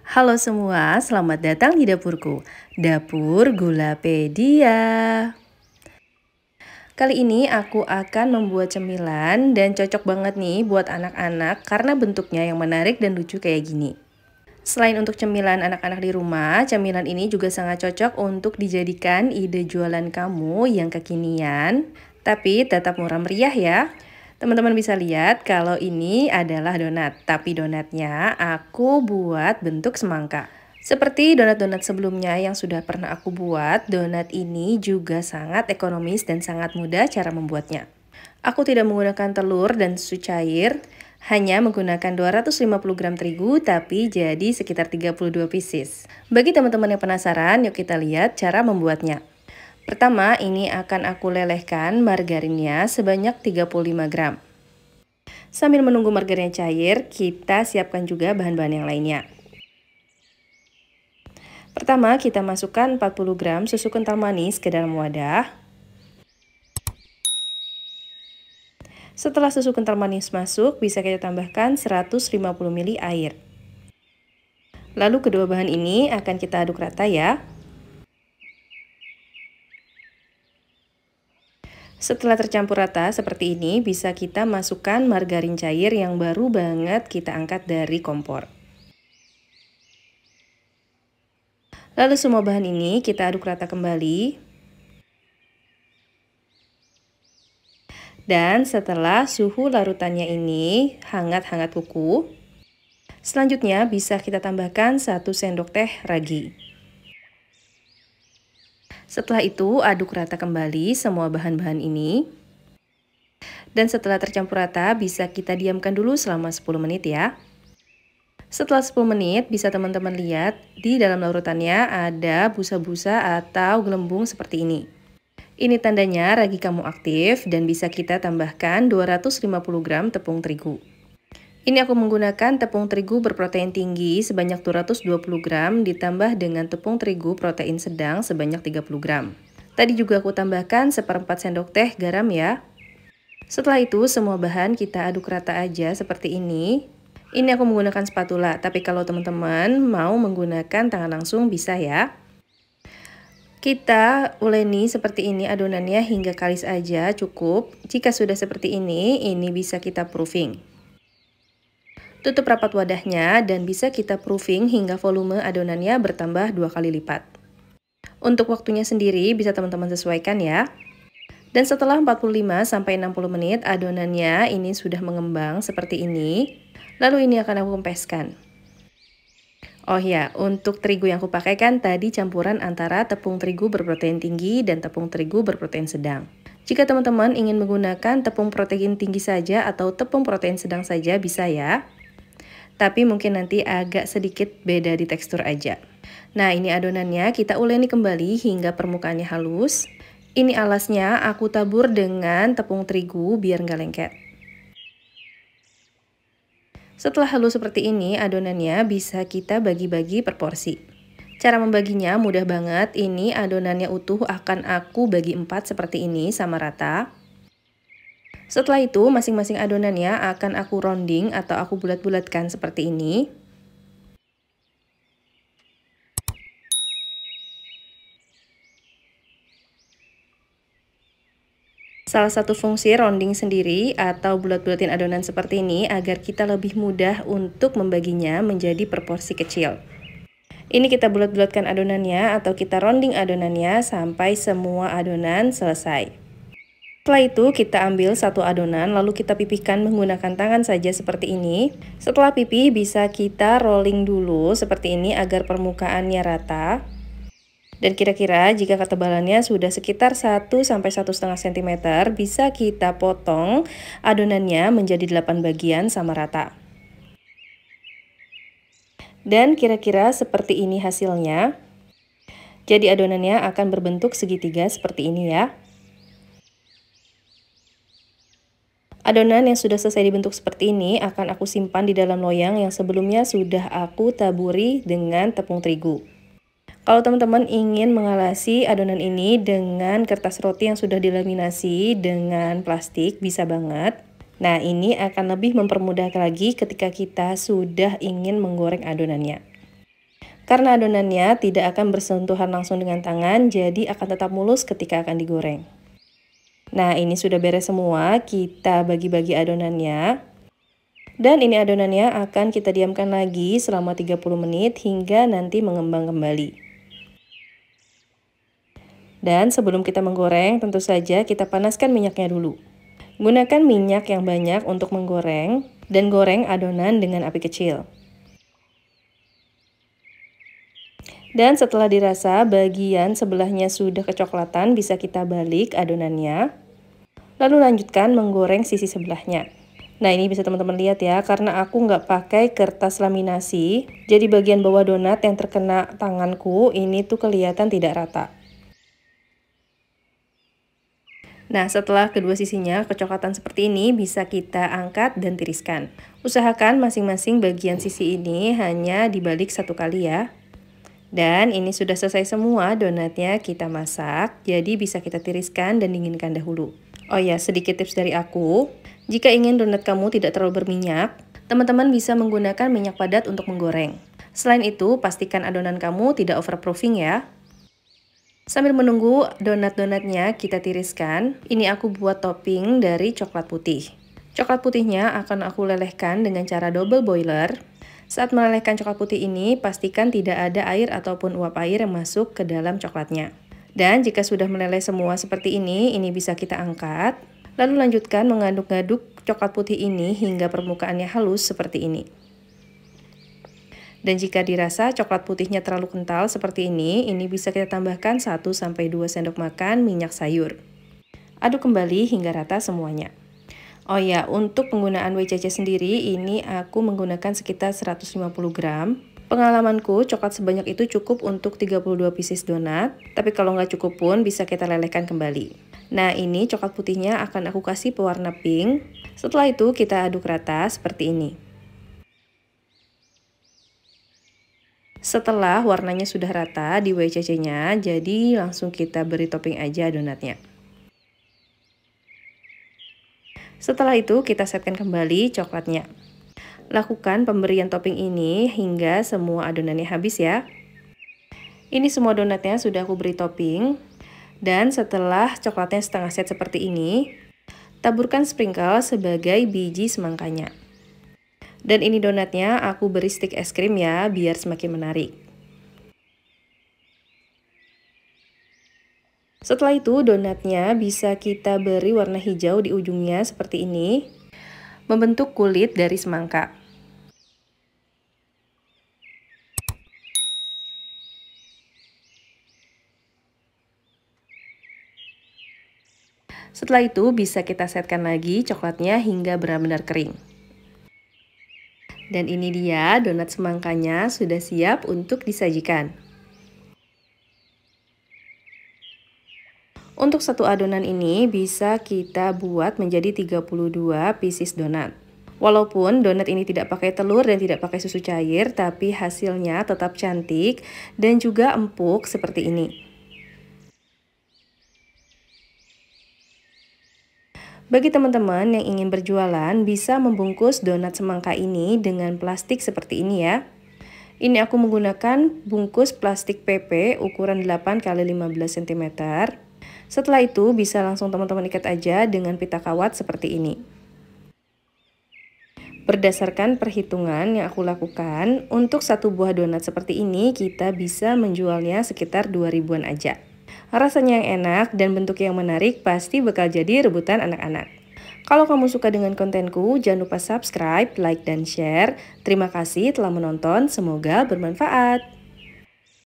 Halo semua, selamat datang di dapurku, Dapur Gulapedia. Kali ini aku akan membuat cemilan dan cocok banget nih buat anak-anak karena bentuknya yang menarik dan lucu kayak gini. Selain untuk cemilan anak-anak di rumah, cemilan ini juga sangat cocok untuk dijadikan ide jualan kamu yang kekinian, tapi tetap murah meriah ya. Teman-teman bisa lihat kalau ini adalah donat, tapi donatnya aku buat bentuk semangka. Seperti donat-donat sebelumnya yang sudah pernah aku buat, donat ini juga sangat ekonomis dan sangat mudah cara membuatnya. Aku tidak menggunakan telur dan susu cair, hanya menggunakan 250 gram terigu tapi jadi sekitar 32 pieces. Bagi teman-teman yang penasaran, yuk kita lihat cara membuatnya. Pertama, ini akan aku lelehkan margarinnya sebanyak 35 gram. Sambil menunggu margarinnya cair, kita siapkan juga bahan-bahan yang lainnya. Pertama, kita masukkan 40 gram susu kental manis ke dalam wadah. Setelah susu kental manis masuk, bisa kita tambahkan 150 ml air. Lalu kedua bahan ini akan kita aduk rata ya. Setelah tercampur rata seperti ini, bisa kita masukkan margarin cair yang baru banget kita angkat dari kompor. Lalu semua bahan ini kita aduk rata kembali. Dan setelah suhu larutannya ini hangat-hangat kuku, selanjutnya bisa kita tambahkan 1 sendok teh ragi. Setelah itu aduk rata kembali semua bahan-bahan ini. Dan setelah tercampur rata bisa kita diamkan dulu selama 10 menit ya. Setelah 10 menit bisa teman-teman lihat di dalam larutannya ada busa-busa atau gelembung seperti ini. Ini tandanya ragi kamu aktif dan bisa kita tambahkan 250 gram tepung terigu. Ini aku menggunakan tepung terigu berprotein tinggi sebanyak 220 gram ditambah dengan tepung terigu protein sedang sebanyak 30 gram. Tadi juga aku tambahkan seperempat sendok teh garam ya. Setelah itu semua bahan kita aduk rata aja seperti ini. Ini aku menggunakan spatula, tapi kalau teman-teman mau menggunakan tangan langsung bisa ya. Kita uleni seperti ini adonannya hingga kalis aja cukup. Jika sudah seperti ini, ini bisa kita proofing. Tutup rapat wadahnya dan bisa kita proofing hingga volume adonannya bertambah dua kali lipat. Untuk waktunya sendiri bisa teman-teman sesuaikan ya. Dan setelah 45 sampai 60 menit adonannya ini sudah mengembang seperti ini. Lalu ini akan aku kempeskan. Oh ya, untuk terigu yang aku pakai kan tadi campuran antara tepung terigu berprotein tinggi dan tepung terigu berprotein sedang. Jika teman-teman ingin menggunakan tepung protein tinggi saja atau tepung protein sedang saja bisa ya tapi mungkin nanti agak sedikit beda di tekstur aja. Nah ini adonannya kita uleni kembali hingga permukaannya halus. Ini alasnya aku tabur dengan tepung terigu biar nggak lengket. Setelah halus seperti ini, adonannya bisa kita bagi-bagi per porsi. Cara membaginya mudah banget, ini adonannya utuh akan aku bagi 4 seperti ini sama rata. Setelah itu, masing-masing adonannya akan aku rounding atau aku bulat-bulatkan seperti ini. Salah satu fungsi rounding sendiri atau bulat-bulatin adonan seperti ini agar kita lebih mudah untuk membaginya menjadi proporsi kecil. Ini kita bulat-bulatkan adonannya atau kita rounding adonannya sampai semua adonan selesai. Setelah itu kita ambil satu adonan lalu kita pipihkan menggunakan tangan saja seperti ini. Setelah pipih bisa kita rolling dulu seperti ini agar permukaannya rata. Dan kira-kira jika ketebalannya sudah sekitar 1 1,5 cm, bisa kita potong adonannya menjadi 8 bagian sama rata. Dan kira-kira seperti ini hasilnya. Jadi adonannya akan berbentuk segitiga seperti ini ya. Adonan yang sudah selesai dibentuk seperti ini akan aku simpan di dalam loyang yang sebelumnya sudah aku taburi dengan tepung terigu. Kalau teman-teman ingin mengalasi adonan ini dengan kertas roti yang sudah dilaminasi dengan plastik, bisa banget. Nah, ini akan lebih mempermudah lagi ketika kita sudah ingin menggoreng adonannya. Karena adonannya tidak akan bersentuhan langsung dengan tangan, jadi akan tetap mulus ketika akan digoreng. Nah, ini sudah beres semua, kita bagi-bagi adonannya. Dan ini adonannya akan kita diamkan lagi selama 30 menit hingga nanti mengembang kembali. Dan sebelum kita menggoreng, tentu saja kita panaskan minyaknya dulu. Gunakan minyak yang banyak untuk menggoreng dan goreng adonan dengan api kecil. Dan setelah dirasa bagian sebelahnya sudah kecoklatan, bisa kita balik adonannya. Lalu lanjutkan menggoreng sisi sebelahnya. Nah ini bisa teman-teman lihat ya, karena aku nggak pakai kertas laminasi, jadi bagian bawah donat yang terkena tanganku ini tuh kelihatan tidak rata. Nah setelah kedua sisinya kecoklatan seperti ini bisa kita angkat dan tiriskan. Usahakan masing-masing bagian sisi ini hanya dibalik satu kali ya. Dan ini sudah selesai semua donatnya kita masak, jadi bisa kita tiriskan dan dinginkan dahulu. Oh ya, sedikit tips dari aku. Jika ingin donat kamu tidak terlalu berminyak, teman-teman bisa menggunakan minyak padat untuk menggoreng. Selain itu, pastikan adonan kamu tidak overproofing ya. Sambil menunggu donat-donatnya kita tiriskan, ini aku buat topping dari coklat putih. Coklat putihnya akan aku lelehkan dengan cara double boiler. Saat melelehkan coklat putih ini, pastikan tidak ada air ataupun uap air yang masuk ke dalam coklatnya. Dan jika sudah meleleh semua seperti ini, ini bisa kita angkat. Lalu lanjutkan mengaduk-aduk coklat putih ini hingga permukaannya halus seperti ini. Dan jika dirasa coklat putihnya terlalu kental seperti ini, ini bisa kita tambahkan 1-2 sendok makan minyak sayur. Aduk kembali hingga rata semuanya. Oh ya, untuk penggunaan WCC sendiri ini aku menggunakan sekitar 150 gram Pengalamanku, coklat sebanyak itu cukup untuk 32 pieces donat, tapi kalau nggak cukup pun bisa kita lelehkan kembali. Nah ini coklat putihnya akan aku kasih pewarna pink, setelah itu kita aduk rata seperti ini. Setelah warnanya sudah rata di WCC-nya, jadi langsung kita beri topping aja donatnya. Setelah itu kita setkan kembali coklatnya. Lakukan pemberian topping ini hingga semua adonannya habis ya. Ini semua donatnya sudah aku beri topping. Dan setelah coklatnya setengah set seperti ini, taburkan sprinkle sebagai biji semangkanya. Dan ini donatnya aku beri stick es krim ya, biar semakin menarik. Setelah itu donatnya bisa kita beri warna hijau di ujungnya seperti ini, membentuk kulit dari semangka. Setelah itu bisa kita setkan lagi coklatnya hingga benar-benar kering. Dan ini dia donat semangkanya sudah siap untuk disajikan. Untuk satu adonan ini bisa kita buat menjadi 32 pieces donat. Walaupun donat ini tidak pakai telur dan tidak pakai susu cair, tapi hasilnya tetap cantik dan juga empuk seperti ini. Bagi teman-teman yang ingin berjualan, bisa membungkus donat semangka ini dengan plastik seperti ini ya. Ini aku menggunakan bungkus plastik PP ukuran 8 x 15 cm. Setelah itu bisa langsung teman-teman ikat aja dengan pita kawat seperti ini. Berdasarkan perhitungan yang aku lakukan, untuk satu buah donat seperti ini kita bisa menjualnya sekitar 2000 ribuan aja. Rasanya yang enak dan bentuk yang menarik pasti bakal jadi rebutan anak-anak. Kalau kamu suka dengan kontenku, jangan lupa subscribe, like, dan share. Terima kasih telah menonton, semoga bermanfaat.